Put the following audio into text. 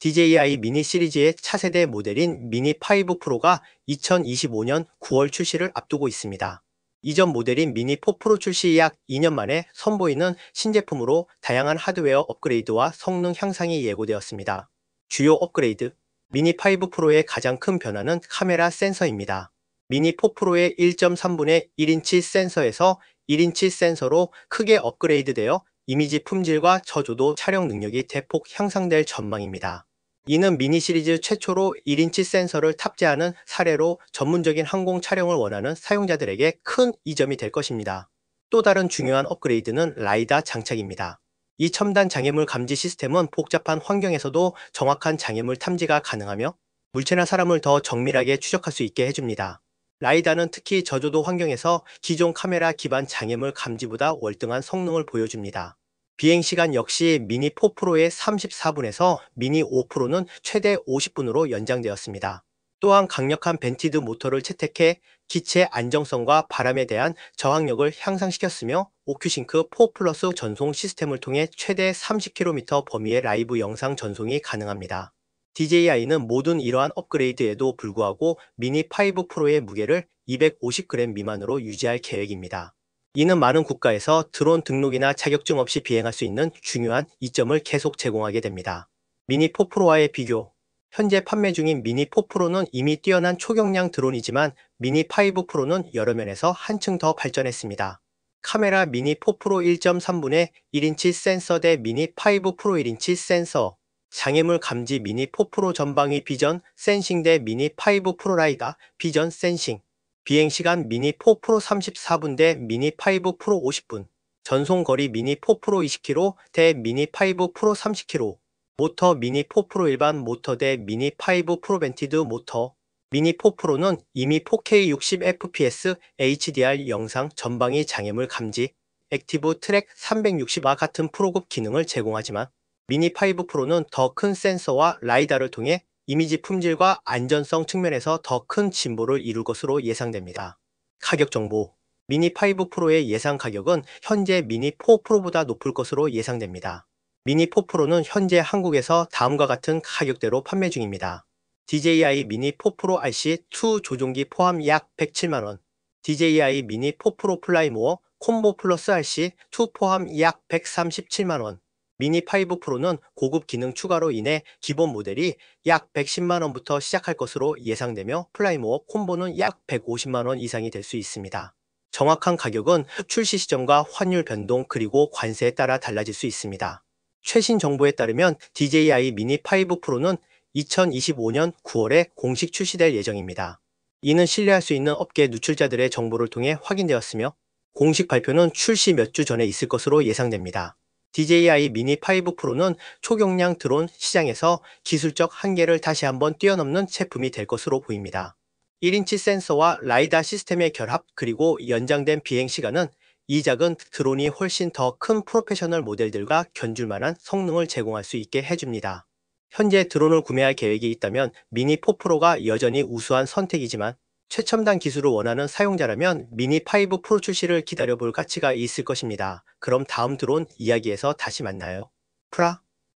DJI 미니 시리즈의 차세대 모델인 미니 5 프로가 2025년 9월 출시를 앞두고 있습니다. 이전 모델인 미니 4 프로 출시 약 2년 만에 선보이는 신제품으로 다양한 하드웨어 업그레이드와 성능 향상이 예고되었습니다. 주요 업그레이드 미니 5 프로의 가장 큰 변화는 카메라 센서입니다. 미니 4 프로의 1.3분의 1인치 센서에서 1인치 센서로 크게 업그레이드되어 이미지 품질과 저조도 촬영 능력이 대폭 향상될 전망입니다. 이는 미니 시리즈 최초로 1인치 센서를 탑재하는 사례로 전문적인 항공 촬영을 원하는 사용자들에게 큰 이점이 될 것입니다. 또 다른 중요한 업그레이드는 라이다 장착입니다. 이 첨단 장애물 감지 시스템은 복잡한 환경에서도 정확한 장애물 탐지가 가능하며 물체나 사람을 더 정밀하게 추적할 수 있게 해줍니다. 라이다는 특히 저조도 환경에서 기존 카메라 기반 장애물 감지보다 월등한 성능을 보여줍니다. 비행시간 역시 미니 4 프로의 34분에서 미니 5 프로는 최대 50분으로 연장되었습니다. 또한 강력한 벤티드 모터를 채택해 기체 안정성과 바람에 대한 저항력을 향상시켰으며 오큐싱크 4 플러스 전송 시스템을 통해 최대 30km 범위의 라이브 영상 전송이 가능합니다. DJI는 모든 이러한 업그레이드에도 불구하고 미니 5 프로의 무게를 250g 미만으로 유지할 계획입니다. 이는 많은 국가에서 드론 등록이나 자격증 없이 비행할 수 있는 중요한 이점을 계속 제공하게 됩니다. 미니 4 프로와의 비교 현재 판매 중인 미니 4 프로는 이미 뛰어난 초경량 드론이지만 미니 5 프로는 여러 면에서 한층 더 발전했습니다. 카메라 미니 4 프로 1.3분의 1인치 센서 대 미니 5 프로 1인치 센서 장애물 감지 미니 4 프로 전방위 비전 센싱 대 미니 5 프로 라이다 비전 센싱 비행시간 미니 4 프로 34분 대 미니 5 프로 50분 전송거리 미니 4 프로 20km 대 미니 5 프로 30km 모터 미니 4 프로 일반 모터 대 미니 5 프로 벤티드 모터 미니 4 프로는 이미 4K 60fps HDR 영상 전방위 장애물 감지 액티브 트랙 360와 아 같은 프로급 기능을 제공하지만 미니 5 프로는 더 큰 센서와 라이다를 통해 이미지 품질과 안전성 측면에서 더 큰 진보를 이룰 것으로 예상됩니다. 가격 정보 미니 5 프로의 예상 가격은 현재 미니 4 프로보다 높을 것으로 예상됩니다. 미니 4 프로는 현재 한국에서 다음과 같은 가격대로 판매 중입니다. DJI 미니 4 프로 RC2 조종기 포함 약 107만원 DJI 미니 4 프로 플라이모어 콤보 플러스 RC2 포함 약 137만원 미니 5 프로는 고급 기능 추가로 인해 기본 모델이 약 110만원부터 시작할 것으로 예상되며 플라이모어 콤보는 약 150만원 이상이 될 수 있습니다. 정확한 가격은 출시 시점과 환율 변동 그리고 관세에 따라 달라질 수 있습니다. 최신 정보에 따르면 DJI 미니 5 프로는 2025년 9월에 공식 출시될 예정입니다. 이는 신뢰할 수 있는 업계 누출자들의 정보를 통해 확인되었으며 공식 발표는 출시 몇 주 전에 있을 것으로 예상됩니다. DJI 미니 5 프로는 초경량 드론 시장에서 기술적 한계를 다시 한번 뛰어넘는 제품이 될 것으로 보입니다. 1인치 센서와 라이다 시스템의 결합 그리고 연장된 비행시간은 이 작은 드론이 훨씬 더 큰 프로페셔널 모델들과 견줄만한 성능을 제공할 수 있게 해줍니다. 현재 드론을 구매할 계획이 있다면 미니 4 프로가 여전히 우수한 선택이지만 최첨단 기술을 원하는 사용자라면 미니 5 프로 출시를 기다려볼 가치가 있을 것입니다. 그럼 다음 드론 이야기에서 다시 만나요. 프라